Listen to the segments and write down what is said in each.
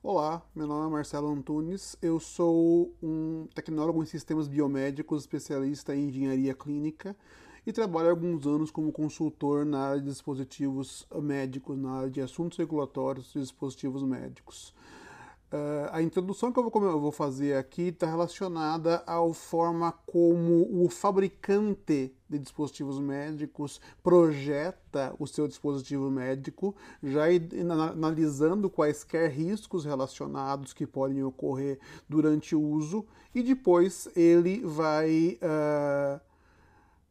Olá, meu nome é Marcelo Antunes, eu sou um tecnólogo em sistemas biomédicos, especialista em engenharia clínica e trabalho há alguns anos como consultor na área de dispositivos médicos, na área de assuntos regulatórios de dispositivos médicos. Uh, a introdução que eu vou, eu vou fazer aqui está relacionada à forma como o fabricante de dispositivos médicos projeta o seu dispositivo médico, já analisando quaisquer riscos relacionados que podem ocorrer durante o uso, e depois ele vai. Uh,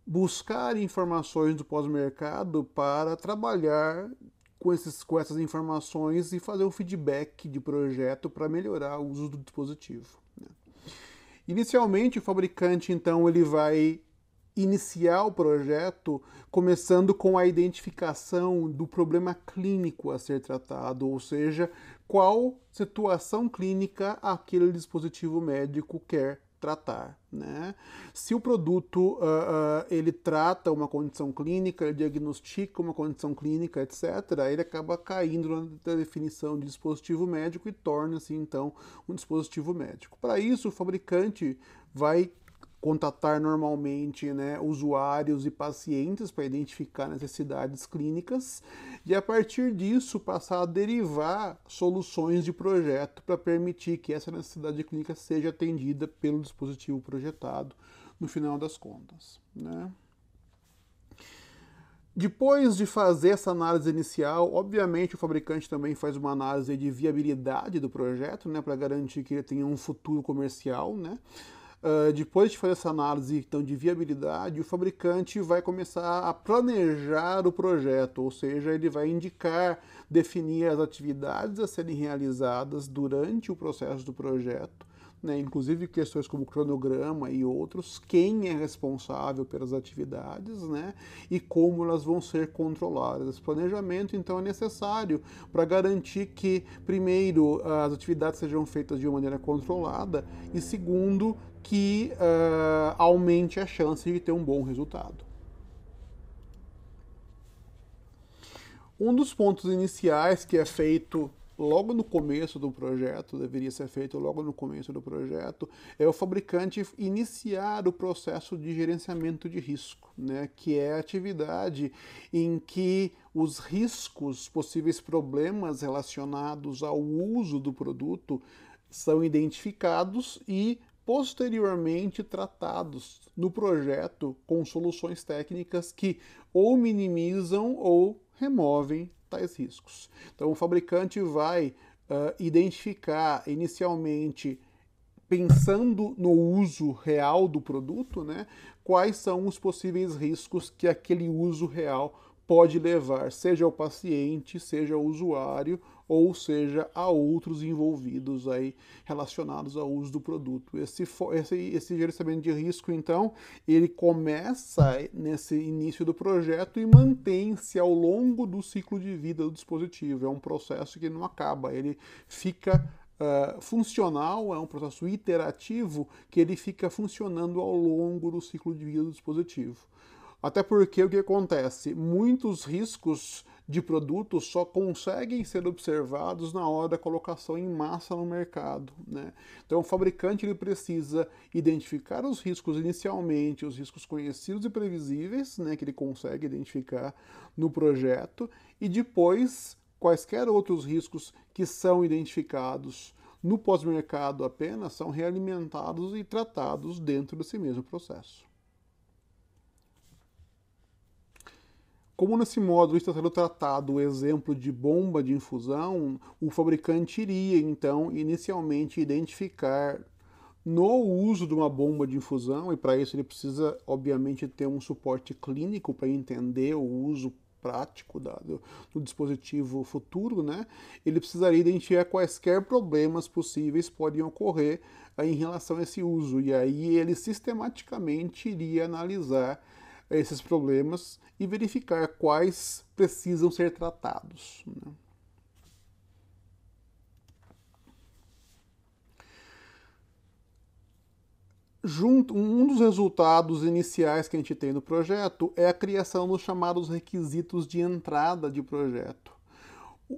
buscar informações do pós-mercado para trabalhar com, esses, com essas informações e fazer um feedback de projeto para melhorar o uso do dispositivo. Né? Inicialmente, o fabricante então ele vai iniciar o projeto começando com a identificação do problema clínico a ser tratado, ou seja, qual situação clínica aquele dispositivo médico quer tratar. Né? Se o produto uh, uh, ele trata uma condição clínica, ele diagnostica uma condição clínica, etc., ele acaba caindo na definição de dispositivo médico e torna-se então um dispositivo médico. Para isso, o fabricante vai contatar normalmente né, usuários e pacientes para identificar necessidades clínicas e, a partir disso, passar a derivar soluções de projeto para permitir que essa necessidade clínica seja atendida pelo dispositivo projetado no final das contas. Né? Depois de fazer essa análise inicial, obviamente o fabricante também faz uma análise de viabilidade do projeto, né, para garantir que ele tenha um futuro comercial, né? Ah, depois de fazer essa análise então, de viabilidade, o fabricante vai começar a planejar o projeto, ou seja, ele vai indicar, definir as atividades a serem realizadas durante o processo do projeto, né, inclusive questões como cronograma e outros, quem é responsável pelas atividades né, e como elas vão ser controladas. Esse planejamento, então, é necessário para garantir que, primeiro, as atividades sejam feitas de uma maneira controlada e, segundo, que uh, aumente a chance de ter um bom resultado. Um dos pontos iniciais que é feito logo no começo do projeto, deveria ser feito logo no começo do projeto, é o fabricante iniciar o processo de gerenciamento de risco, né, que é a atividade em que os riscos, possíveis problemas relacionados ao uso do produto são identificados e posteriormente tratados no projeto com soluções técnicas que ou minimizam ou removem tais riscos. Então, o fabricante vai uh, identificar inicialmente pensando no uso real do produto, né, quais são os possíveis riscos que aquele uso real pode levar seja ao paciente, seja ao usuário ou seja a outros envolvidos aí relacionados ao uso do produto. Esse, esse, esse gerenciamento de risco, então, ele começa nesse início do projeto e mantém-se ao longo do ciclo de vida do dispositivo. É um processo que não acaba, ele fica Uh, funcional, é um processo iterativo que ele fica funcionando ao longo do ciclo de vida do dispositivo. Até porque o que acontece? Muitos riscos de produtos só conseguem ser observados na hora da colocação em massa no mercado. Né? Então, o fabricante ele precisa identificar os riscos inicialmente, os riscos conhecidos e previsíveis, né, que ele consegue identificar no projeto, e depois quaisquer outros riscos que são identificados no pós-mercado apenas são realimentados e tratados dentro desse mesmo processo. Como nesse módulo está sendo tratado o exemplo de bomba de infusão, o fabricante iria então inicialmente identificar no uso de uma bomba de infusão, e para isso ele precisa obviamente ter um suporte clínico para entender o uso prático da, do, do, dispositivo futuro, né? Ele precisaria identificar quaisquer problemas possíveis podem ocorrer eh, em relação a esse uso, e aí ele sistematicamente iria analisar esses problemas e verificar quais precisam ser tratados. Né? Junto, um dos resultados iniciais que a gente tem no projeto é a criação dos chamados requisitos de entrada de projeto.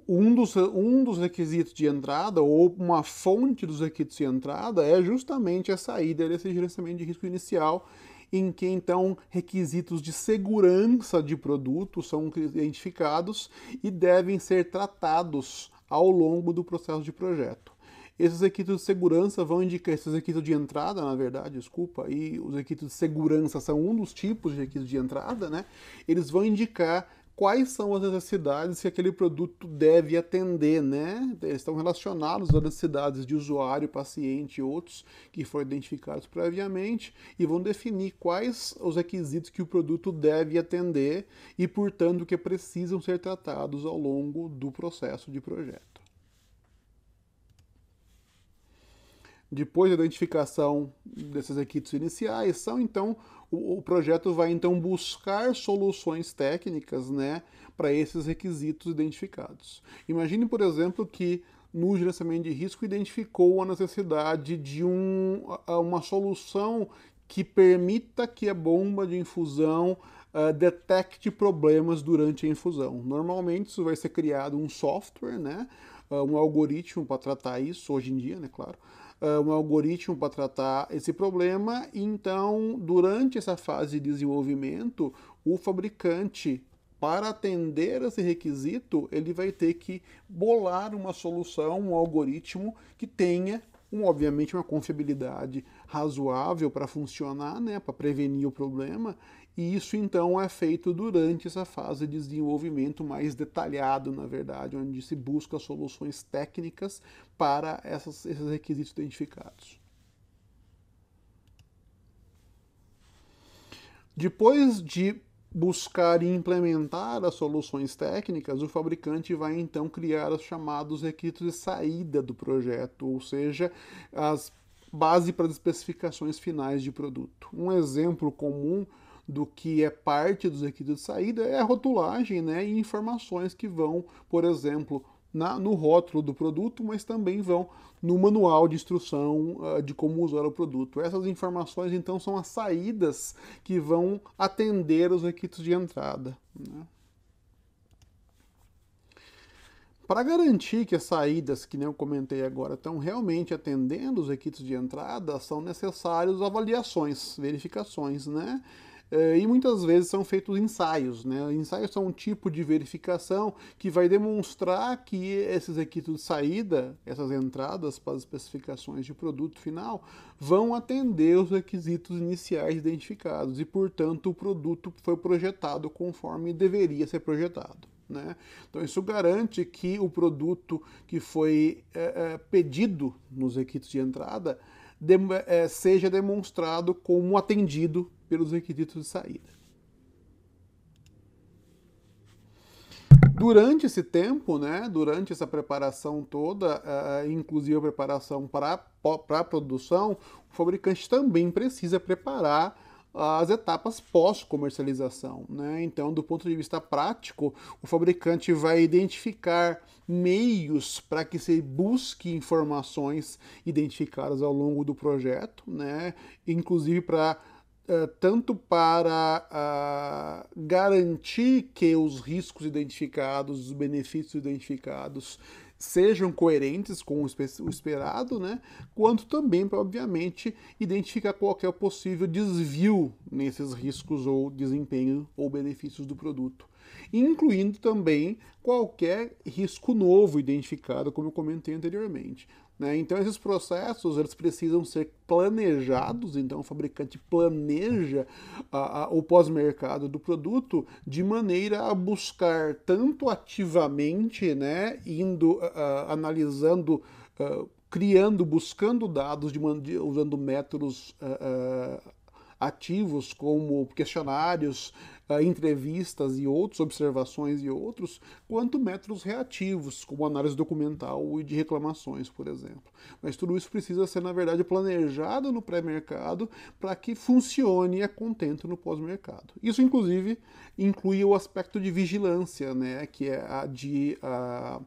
Um dos, um dos requisitos de entrada, ou uma fonte dos requisitos de entrada, é justamente a saída desse gerenciamento de risco inicial em que então requisitos de segurança de produto são identificados e devem ser tratados ao longo do processo de projeto. Esses requisitos de segurança vão indicar, esses requisitos de entrada, na verdade, desculpa, e os requisitos de segurança são um dos tipos de requisitos de entrada, né? Eles vão indicar quais são as necessidades que aquele produto deve atender, né? Eles estão relacionados às necessidades de usuário, paciente e outros que foram identificados previamente e vão definir quais os requisitos que o produto deve atender e, portanto, que precisam ser tratados ao longo do processo de projeto. depois da identificação desses requisitos iniciais, são então o, o projeto vai então buscar soluções técnicas, né, para esses requisitos identificados. Imagine, por exemplo, que no gerenciamento de risco identificou a necessidade de um, uma solução que permita que a bomba de infusão uh, detecte problemas durante a infusão. Normalmente isso vai ser criado um software, né? Uh, um algoritmo para tratar isso hoje em dia, né? Claro. É, um algoritmo para tratar esse problema. Então, durante essa fase de desenvolvimento, o fabricante para atender esse requisito, ele vai ter que bolar uma solução, um algoritmo que tenha, um, obviamente, uma confiabilidade razoável para funcionar, né, para prevenir o problema e isso então é feito durante essa fase de desenvolvimento mais detalhado, na verdade, onde se busca soluções técnicas para essas, esses requisitos identificados. Depois de buscar e implementar as soluções técnicas, o fabricante vai então criar os chamados requisitos de saída do projeto, ou seja, as base para as especificações finais de produto. Um exemplo comum do que é parte dos requisitos de saída é a rotulagem né, e informações que vão, por exemplo, na, no rótulo do produto, mas também vão no manual de instrução uh, de como usar o produto. Essas informações, então, são as saídas que vão atender os requisitos de entrada. Né? Para garantir que as saídas, que nem eu comentei agora, estão realmente atendendo os requisitos de entrada, são necessários avaliações, verificações, né? Eh, e muitas vezes são feitos ensaios. Né? Ensaios são um tipo de verificação que vai demonstrar que esses requisitos de saída, essas entradas para as especificações de produto final, vão atender os requisitos iniciais identificados e, portanto, o produto foi projetado conforme deveria ser projetado. Né? Então, isso garante que o produto que foi é, é, pedido nos requisitos de entrada de, é, seja demonstrado como atendido pelos requisitos de saída. Durante esse tempo, né, durante essa preparação toda, uh, inclusive a preparação para a produção, o fabricante também precisa preparar as etapas pós-comercialização. Né? Então, do ponto de vista prático, o fabricante vai identificar meios para que se busque informações identificadas ao longo do projeto, né? inclusive para Uh, eh, tanto para uh, garantir que os riscos identificados, os benefícios identificados sejam coerentes com o esperado, né? quanto também para, obviamente, identificar qualquer é possível desvio nesses riscos ou desempenho ou benefícios do produto. Incluindo também qualquer risco novo identificado, como eu comentei anteriormente. Né? Então esses processos eles precisam ser planejados, então o fabricante planeja a, a, o pós-mercado do produto de maneira a buscar tanto ativamente, né, indo analisando, criando, buscando dados de, de usando métodos ativos como questionários, ah, entrevistas e outras observações e outros, quanto métodos reativos, como análise documental e de reclamações, por exemplo. Mas tudo isso precisa ser, na verdade, planejado no pré-mercado para que funcione e é contento no pós-mercado. Isso, inclusive, inclui o aspecto de vigilância, né, que é a de a ah,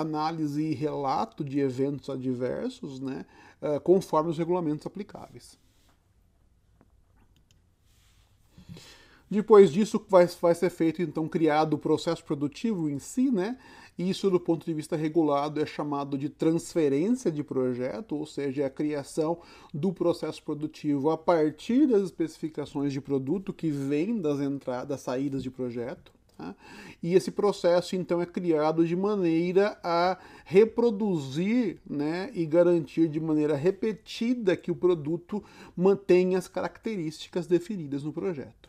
análise e relato de eventos adversos, né, ah, conforme os regulamentos aplicáveis. Depois disso, vai, vai ser feito, então, criado o processo produtivo em si, né? Isso, do ponto de vista regulado, é chamado de transferência de projeto, ou seja, é a criação do processo produtivo a partir das especificações de produto que vêm das entradas, das saídas de projeto. Tá? E esse processo, então, é criado de maneira a reproduzir né, e garantir de maneira repetida que o produto mantenha as características definidas no projeto.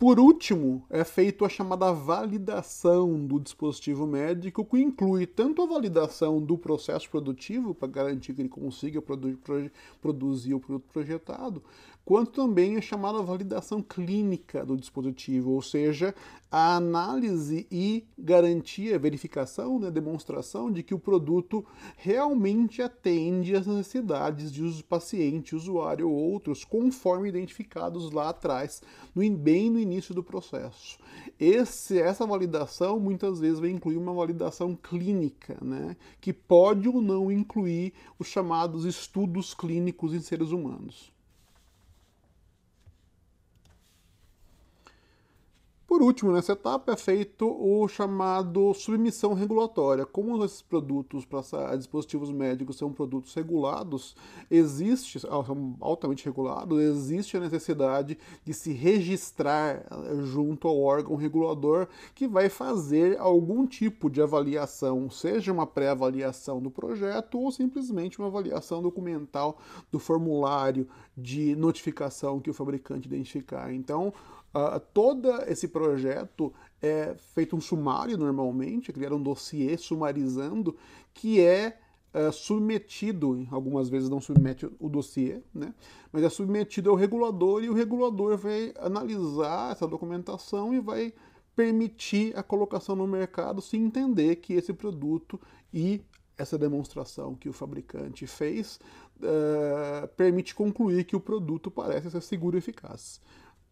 Por último, é feito a chamada validação do dispositivo médico, que inclui tanto a validação do processo produtivo, para garantir que ele consiga produ produ produzir o produto projetado, quanto também a chamada validação clínica do dispositivo, ou seja, a análise e garantia, verificação, né, demonstração de que o produto realmente atende às necessidades de uso paciente, usuário ou outros, conforme identificados lá atrás, no, bem no início início do processo. Esse, essa validação muitas vezes vai incluir uma validação clínica, né, que pode ou não incluir os chamados estudos clínicos em seres humanos. por último, nessa etapa é feito o chamado submissão regulatória. Como esses produtos para dispositivos médicos são produtos regulados, existe, ah, são altamente regulados, existe a necessidade de se registrar eh, junto ao órgão regulador que vai fazer algum tipo de avaliação, seja uma pré-avaliação do projeto ou simplesmente uma avaliação documental do formulário de notificação que o fabricante identificar. Então, Uh, todo esse projeto é feito um sumário normalmente, é criaram um dossiê sumarizando, que é uh, submetido, algumas vezes não submete o dossiê, né? mas é submetido ao regulador e o regulador vai analisar essa documentação e vai permitir a colocação no mercado se entender que esse produto e essa demonstração que o fabricante fez uh, permite concluir que o produto parece ser seguro e eficaz.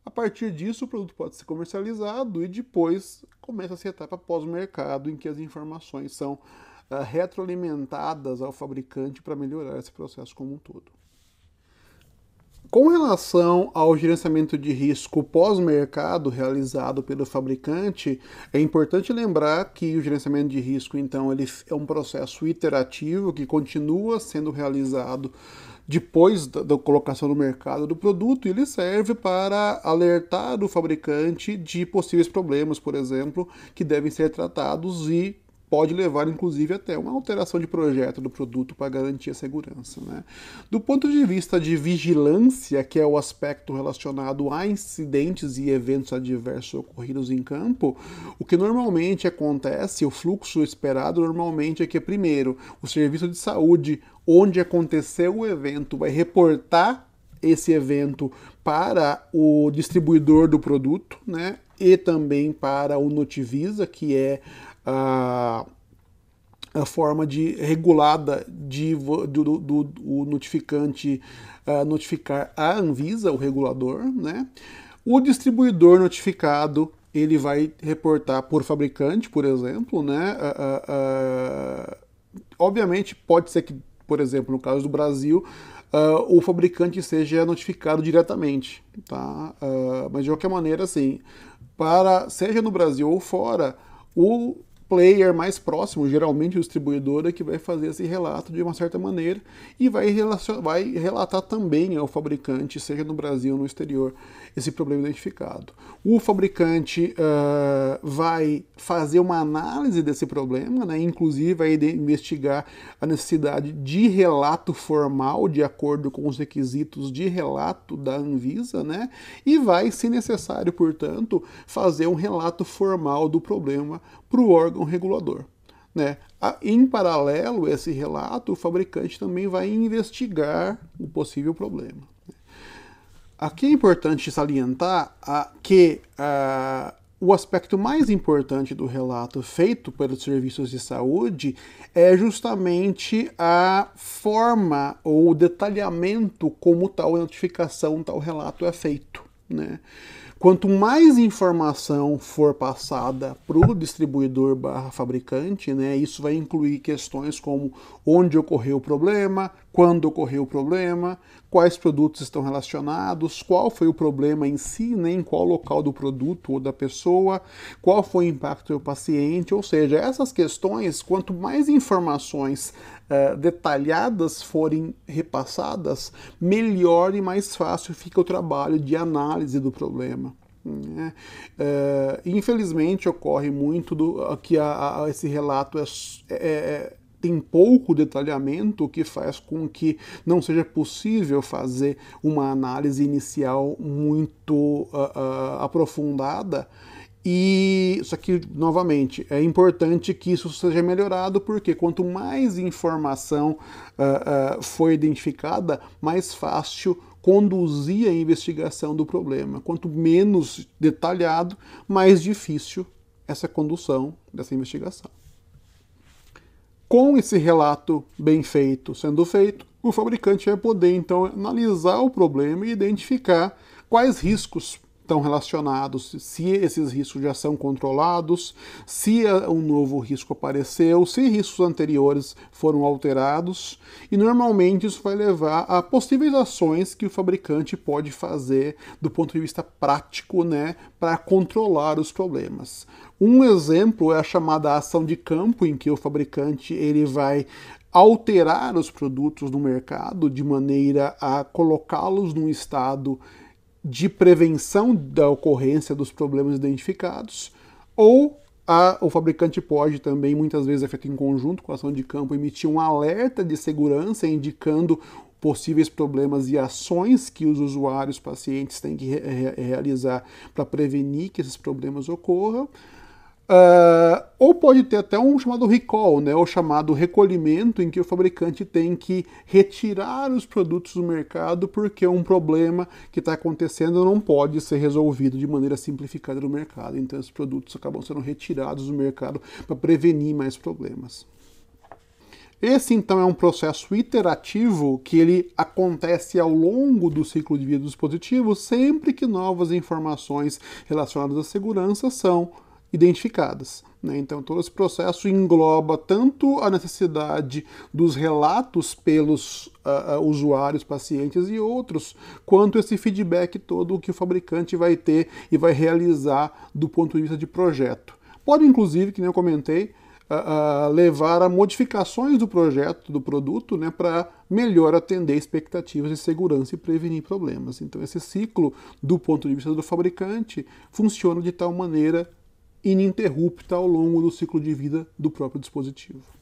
A partir disso, o produto pode ser comercializado e depois começa essa etapa pós-mercado, em que as informações são uh, retroalimentadas ao fabricante para melhorar esse processo como um todo. Com relação ao gerenciamento de risco pós-mercado realizado pelo fabricante, é importante lembrar que o gerenciamento de risco, então, ele é um processo iterativo que continua sendo realizado depois da, colocação no mercado do produto, ele serve para alertar o fabricante de possíveis problemas, por exemplo, que devem ser tratados e pode levar, inclusive, até uma alteração de projeto do produto para garantir a segurança. Né? Do ponto de vista de vigilância, que é o aspecto relacionado a incidentes e eventos adversos ocorridos em campo, o que normalmente acontece, o fluxo esperado normalmente é que, primeiro, o serviço de saúde onde aconteceu o evento vai reportar esse evento para o distribuidor do produto, né? E também para o Notivisa, que é a, a forma de regulada de, do, do, do notificante notificar a Anvisa, o regulador, né? O distribuidor notificado ele vai reportar por fabricante, por exemplo, né? obviamente pode ser que, por exemplo, no caso do Brasil, Uh, o fabricante seja notificado diretamente, tá? Uh, mas de qualquer maneira, assim, para seja no Brasil ou fora, o player mais próximo, geralmente o distribuidor, é que vai fazer esse relato de uma certa maneira e vai, vai relatar também ao fabricante, seja no Brasil ou no exterior, esse problema identificado. O fabricante uh, vai fazer uma análise desse problema, né? inclusive vai investigar a necessidade de relato formal, de acordo com os requisitos de relato da Anvisa, né? e vai, se necessário, portanto, fazer um relato formal do problema para o órgão regulador. Né? Em paralelo a esse relato, o fabricante também vai investigar o possível problema. Né? Aqui é importante salientar a, que a, o aspecto mais importante do relato feito pelos serviços de saúde é justamente a forma ou o detalhamento como tal notificação, tal relato é feito. Né? Quanto mais informação for passada para o distribuidor barra fabricante, né, isso vai incluir questões como onde ocorreu o problema, quando ocorreu o problema, quais produtos estão relacionados, qual foi o problema em si, né, em qual local do produto ou da pessoa, qual foi o impacto do paciente, ou seja, essas questões, quanto mais informações uh, detalhadas forem repassadas, melhor e mais fácil fica o trabalho de análise do problema. Né? Uh, infelizmente ocorre muito do, que a, a, esse relato é, é, é tem pouco detalhamento, o que faz com que não seja possível fazer uma análise inicial muito uh, uh, aprofundada. E isso aqui, novamente, é importante que isso seja melhorado, porque quanto mais informação uh, foi identificada, mais fácil conduzir a investigação do problema. Quanto menos detalhado, mais difícil essa condução dessa investigação. Com esse relato bem feito sendo feito, o fabricante vai poder então analisar o problema e identificar quais riscos estão relacionados, se esses riscos já são controlados, se um novo risco apareceu, se riscos anteriores foram alterados, e normalmente isso vai levar a possíveis ações que o fabricante pode fazer do ponto de vista prático, né, para controlar os problemas. Um exemplo é a chamada ação de campo, em que o fabricante ele vai alterar os produtos no mercado de maneira a colocá-los num estado de prevenção da ocorrência dos problemas identificados, ou a, o fabricante pode também, muitas vezes é feito em conjunto com a ação de campo, emitir um alerta de segurança indicando possíveis problemas e ações que os usuários pacientes têm que re realizar para prevenir que esses problemas ocorram. Uh, ou pode ter até um chamado recall, né, o chamado recolhimento, em que o fabricante tem que retirar os produtos do mercado porque um problema que está acontecendo não pode ser resolvido de maneira simplificada no mercado. Então, esses produtos acabam sendo retirados do mercado para prevenir mais problemas. Esse então é um processo iterativo que ele acontece ao longo do ciclo de vida do dispositivo, sempre que novas informações relacionadas à segurança são identificadas. Né? Então, todo esse processo engloba tanto a necessidade dos relatos pelos uh, usuários, pacientes e outros, quanto esse feedback todo que o fabricante vai ter e vai realizar do ponto de vista de projeto. Pode, inclusive, que nem eu comentei, uh, levar a modificações do projeto, do produto, né, para melhor atender expectativas de segurança e prevenir problemas. Então, esse ciclo, do ponto de vista do fabricante, funciona de tal maneira ininterrupta ao longo do ciclo de vida do próprio dispositivo.